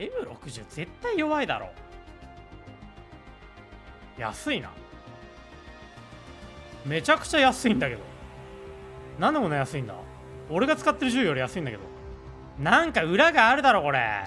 M60 絶対弱いだろ安いなめちゃくちゃ安いんだけど何のでのな安いんだ俺が使ってる銃より安いんだけどなんか裏があるだろこれ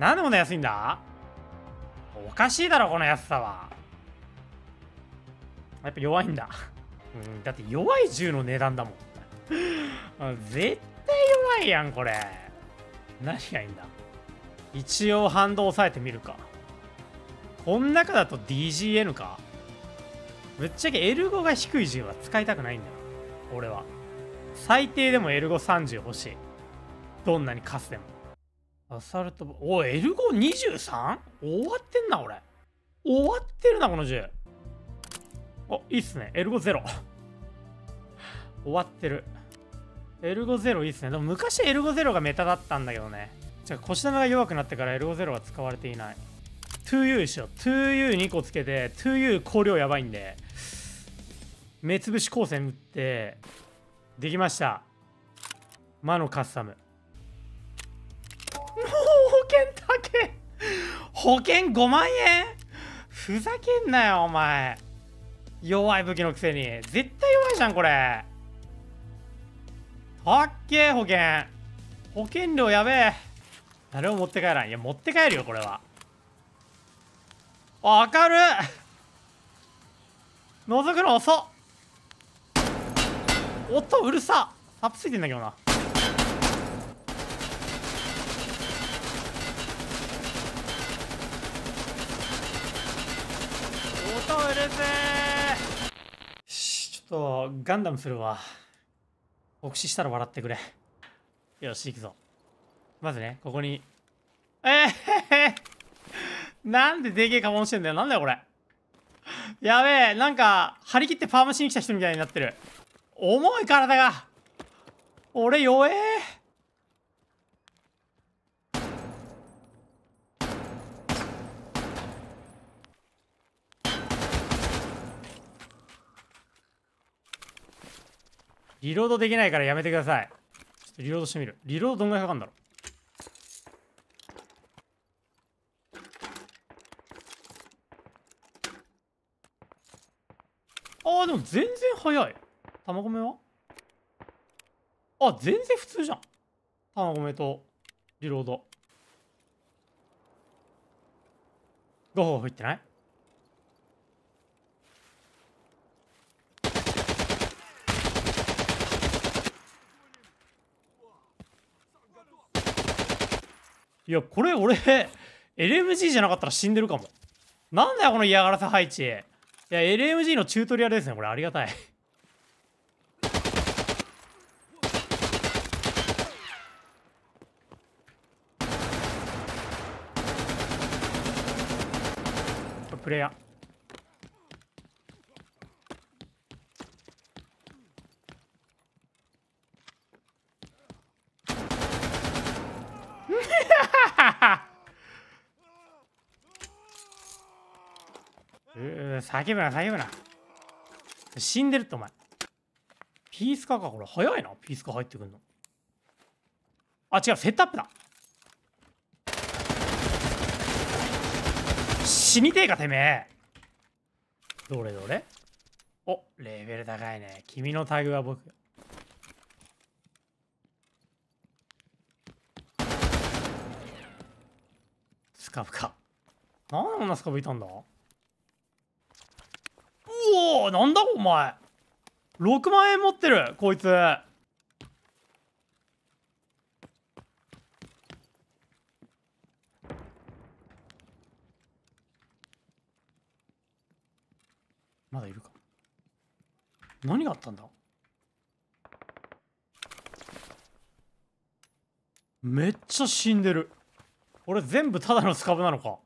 何のでのな安いんだおかしいだろこの安さはやっぱ弱いんだうんだって弱い銃の値段だもん 絶対弱いやんこれ何がいいんだ一応反動抑えてみるかこん中だと DGN かぶっちゃけ L5 が低い銃は使いたくないんだよ俺は最低でも L530 欲しいどんなにカスでもアサルトお L523? 終わってんな俺終わってるなこの銃おいいっすね L50 終わってる L50 いいっすねでも昔 L50 がメタだったんだけどねじゃ腰玉が弱くなってから l ゼ0は使われていない 2U しよう 2U2 個つけて 2U 香量やばいんで目つぶし光線打ってできました魔のカスタムもう保険だけ保険5万円ふざけんなよお前弱い武器のくせに絶対弱いじゃんこれはっけー保険保険料やべえ誰も持って帰らんいや持って帰るよこれはあ明るい覗くの遅っうるさサップついてんだけどな音うるせえちょっとガンダムするわ目視したら笑ってくれよし行くぞまずね、ここに。えー、へ へなんででけえかもしてんだよ。なんだよ、これ。やべえ、なんか、張り切ってファームしに来た人みたいになってる。重い体が。俺、弱えリロードできないからやめてください。ちょっとリロードしてみる。リロードどんぐらいかかるんだろうああ、でも全然早い。玉目はあ、全然普通じゃん。玉目とリロード。ゴホいってないいや、これ俺、LMG じゃなかったら死んでるかも。なんだよ、この嫌がらせ配置。や LMG のチュートリアルですねこれありがたいプレイヤーハハハハうう叫ぶな叫ぶな死んでるってお前ピースカーかこれ早いなピースカー入ってくんのあ違うセットアップだ死にてえかてめえどれどれおレベル高いね君のタグは僕スカブかなんでこんなスカブいたんだおおなんだお前6万円持ってるこいつまだいるか何があったんだめっちゃ死んでる俺全部ただのスカブなのか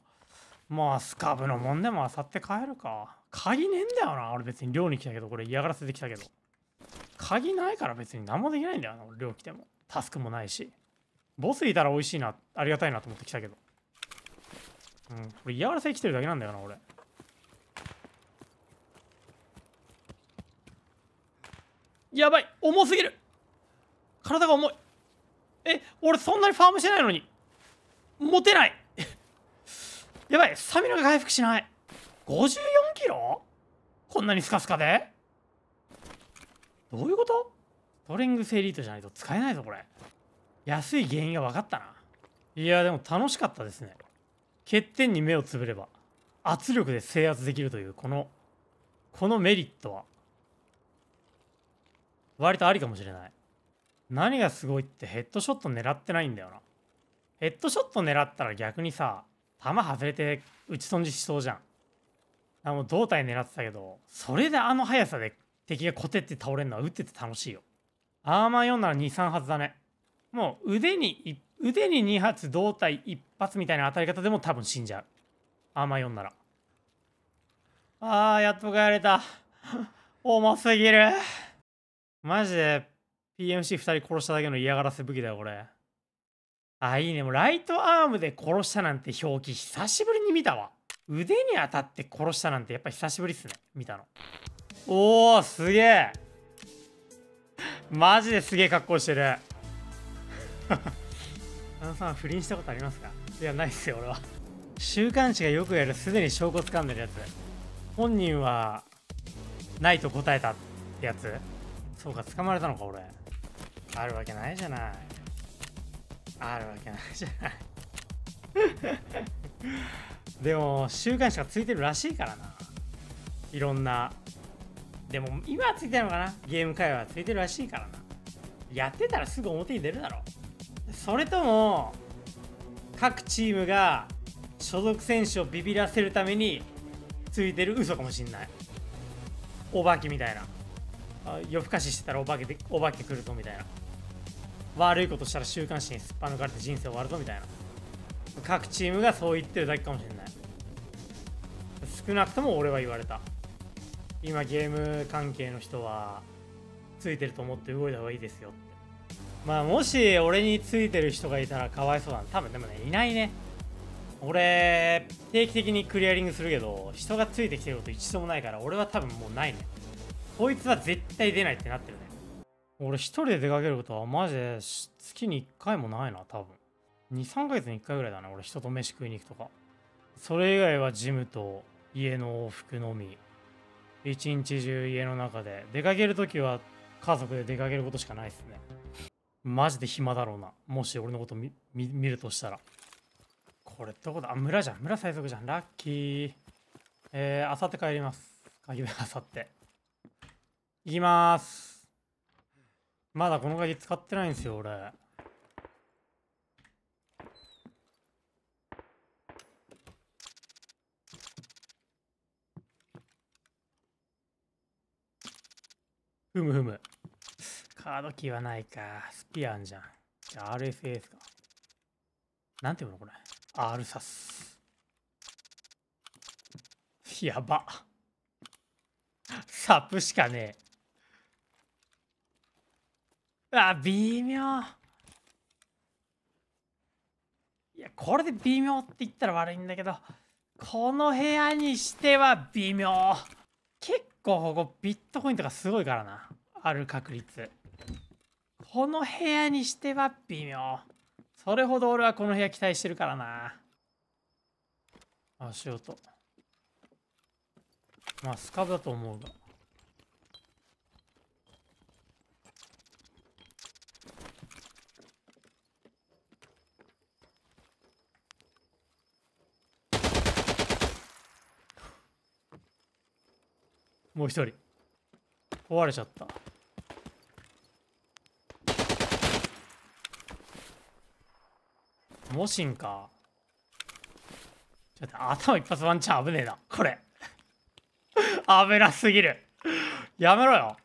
まあスカブのもんでもあさって帰るか鍵ねえんだよな俺別に寮に来たけどこれ嫌がらせてきたけど鍵ないから別に何もできないんだよな寮来てもタスクもないしボスいたら美味しいなありがたいなと思って来たけどうんこれ嫌がらせ来てるだけなんだよな俺やばい重すぎる体が重いえ俺そんなにファームしてないのに持てない やばいスタミナが回復しない54キロこんなにスカスカでどういうことトレングスエリートじゃないと使えないぞこれ安い原因が分かったないやでも楽しかったですね欠点に目をつぶれば圧力で制圧できるというこのこのメリットは割とありかもしれない何がすごいってヘッドショット狙ってないんだよなヘッドショット狙ったら逆にさ弾外れて打ち損じしそうじゃんあもう胴体狙ってたけどそれであの速さで敵がこてって倒れるのは打ってて楽しいよアーマー4なら23発だねもう腕に腕に2発胴体1発みたいな当たり方でも多分死んじゃうアーマー4ならあーやっと帰れた重すぎるマジで PMC2 人殺しただけの嫌がらせ武器だよこれあいいねもうライトアームで殺したなんて表記久しぶりに見たわ腕に当たって殺したなんてやっぱ久しぶりっすね見たのおおすげえマジですげえ格好してるあの さん不倫したことありますかいやないっすよ俺は週刊誌がよくやるすでに証拠掴んでるやつ本人はないと答えたってやつそうか捕まれたのか俺あるわけないじゃないあるわけないじゃないでも週刊誌がついてるらしいからないろんなでも今はついてるのかなゲーム会話はついてるらしいからなやってたらすぐ表に出るだろそれとも各チームが所属選手をビビらせるためについてる嘘かもしんないお化けみたいな夜更かししてたらお化けでお化け来るぞみたいな悪いことしたら週刊誌にすっぱ抜かれて人生終わるぞみたいな各チームがそう言ってるだけかもしれない少なくとも俺は言われた今ゲーム関係の人はついてると思って動いた方がいいですよってまあもし俺についてる人がいたらかわいそうだな多分でもねいないね俺定期的にクリアリングするけど人がついてきてること一度もないから俺は多分もうないねこいつは絶対出ないってなってるね俺一人で出かけることはマジで月に1回もないな多分23ヶ月に1回ぐらいだね俺人と飯食いに行くとかそれ以外はジムと家の往復のみ一日中家の中で出かける時は家族で出かけることしかないですねマジで暇だろうなもし俺のこと見るとしたらこれどこだあ村じゃん村最速じゃんラッキーえー、あさって帰ります鍵であさって行きますまだこの鍵使ってないんですよ俺ふむふむ。カードキーはないか。スピアンじゃん。じゃあ RSAS か。なんていうのこれ。R サス。やば。サプしかねえ。あ、微妙。いや、これで微妙って言ったら悪いんだけど、この部屋にしては微妙。構ビットコインとかすごいからな。ある確率。この部屋にしては微妙。それほど俺はこの部屋期待してるからな。あ、しよまあ、スカブだと思うが。もう一人壊れちゃったモシンかちょっと頭一発ワンチャン危ねえなこれ 危なすぎるやめろよ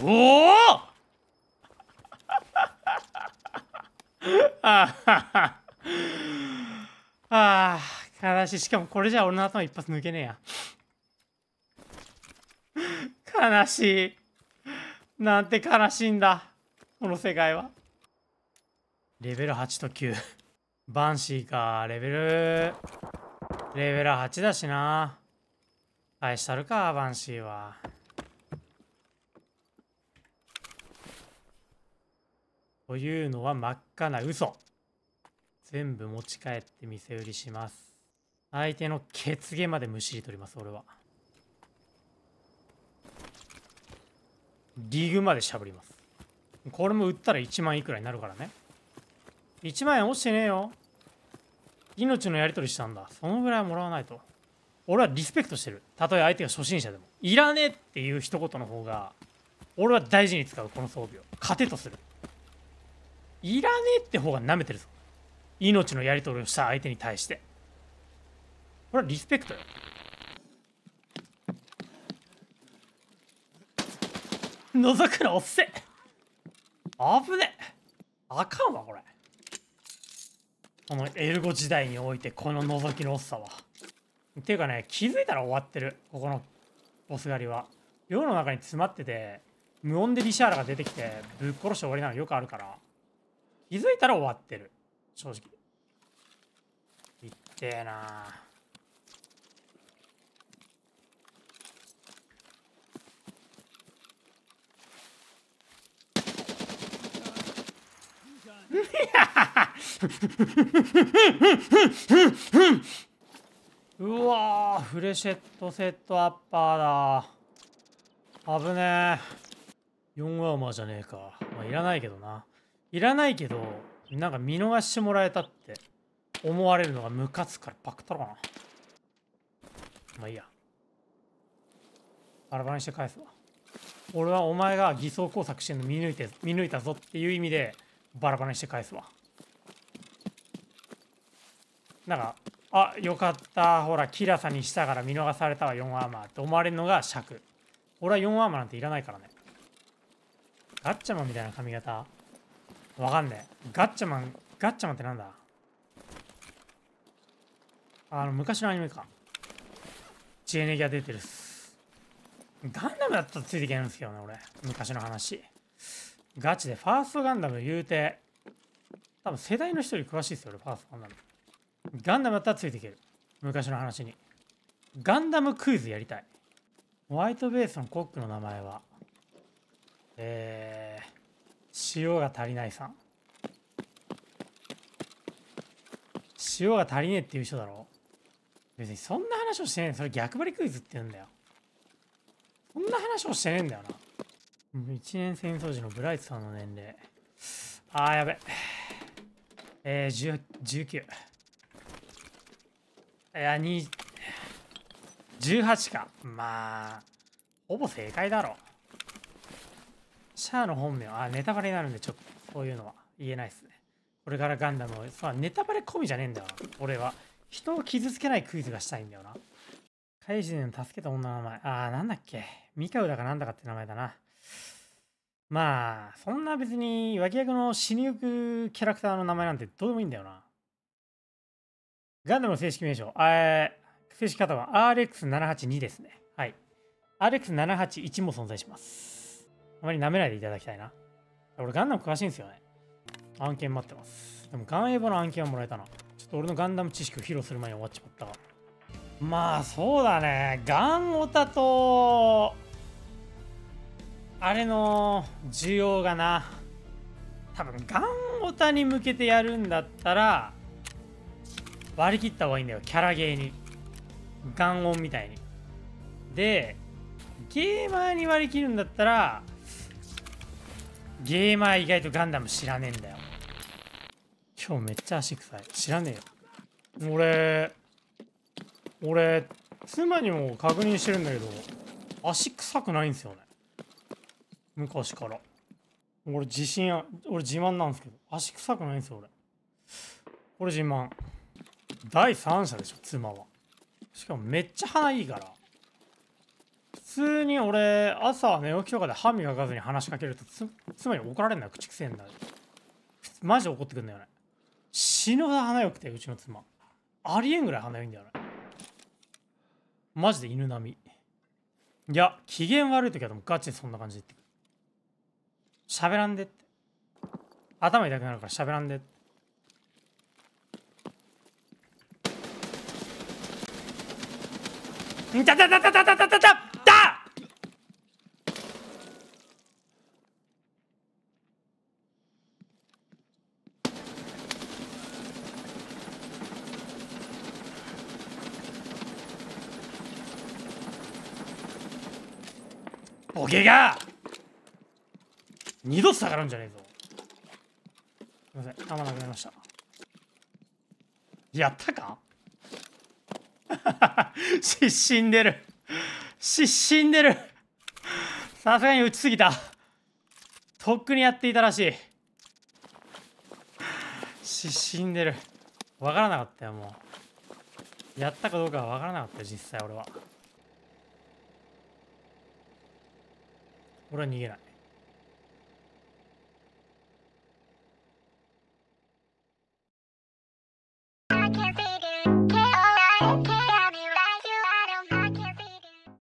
おおあああー悲しいしかもこれじゃ俺の頭一発抜けねえや悲しいなんて悲しいんだこの世界はレベル8と9バンシーかレベルレベル8だしな返したるかバンシーはというのは真っ赤な嘘全部持ち帰って店売りします相手のツ毛までむしり取ります俺はリグまでしゃぶりますこれも売ったら1万いくらになるからね1万円落ちてねえよ命のやり取りしたんだそのぐらいもらわないと俺はリスペクトしてるたとえ相手が初心者でもいらねえっていう一言の方が俺は大事に使うこの装備を糧とするいらねえって方が舐めてるぞ命のやり取りをした相手に対してこれはリスペクトよ覗くのおっせ危ねあかんわこれこのエルゴ時代においてこの覗きのおっさはっていうかね気づいたら終わってるここのボス狩りは寮の中に詰まってて無音でリシャーラが出てきてぶっ殺して終わりなのよくあるから気づいたら終わってる正直いってえな うわフレシェットセットアッパーだ危ねえ4アーマーじゃねえかまあいらないけどないらないけどなんか見逃してもらえたって思われるのがムカつからパクったろかなまあいいやバラバラにして返すわ俺はお前が偽装工作してるの見抜いて見抜いたぞっていう意味でバラバラにして返すわなんかあよかったほらキラさにしたから見逃されたわ4アーマーって思われるのが尺俺は4アーマーなんていらないからねガッチャマンみたいな髪型わかんねえ。ガッチャマン、ガッチャマンってなんだあの、昔のアニメか。ジェネギが出てるっす。ガンダムだったらついていけるんですけどね、俺。昔の話。ガチで、ファーストガンダム言うて、多分世代の人より詳しいっすよ、俺、ファーストガンダム。ガンダムだったらついていける。昔の話に。ガンダムクイズやりたい。ホワイトベースのコックの名前は、えー、塩が足りないさん塩が足りねえっていう人だろ別にそんな話をしてねえそれ逆張りクイズって言うんだよそんな話をしてねえんだよな1年戦争時のブライトさんの年齢あーやべえー、19いや2 18かまあほぼ正解だろシャアの本名はネタバレになるんでちょっとそういうのは言えないですねこれからガンダムをさネタバレ込みじゃねえんだよ俺は人を傷つけないクイズがしたいんだよなジンの助けた女の名前ああなんだっけミカウだかなんだかって名前だなまあそんな別に脇役の死にゆくキャラクターの名前なんてどうでもいいんだよなガンダムの正式名称え正式方は RX782 ですねはい RX781 も存在しますあまり舐めないでいただきたいな。俺、ガンダム詳しいんですよね。案件待ってます。でも、ガンエボの案件はもらえたな。ちょっと俺のガンダム知識を披露する前に終わっちまったわ。まあ、そうだね。ガンオタと、あれの需要がな。多分、ガンオタに向けてやるんだったら、割り切った方がいいんだよ。キャラゲーに。ガンオンみたいに。で、ゲーマーに割り切るんだったら、ゲーマー意外とガンダム知らねえんだよ。今日めっちゃ足臭い。知らねえよ。俺、俺、妻にも確認してるんだけど、足臭くないんですよね。昔から。俺自信俺自慢なんですけど、足臭くないんですよ、俺。これ自慢。第三者でしょ、妻は。しかもめっちゃ鼻いいから。通に俺朝寝起きとかで歯磨かずに話しかけるとつまり怒られんだよ口くせえんだマジ怒ってくんだよね死ぬほど鼻よくてうちの妻ありえんぐらい鼻よいんだよねマジで犬並みいや機嫌悪い時はでもガチでそんな感じで言ってくる喋らんでって頭痛くなるから喋らんでっていたたたたたたたげが二度下がるんじゃねえぞすいません弾なくなりましたやったか 失神でる失神でるさすがに打ちすぎたとっくにやっていたらしい失神でるわからなかったよもうやったかどうかはわからなかったよ実際俺は俺は逃げない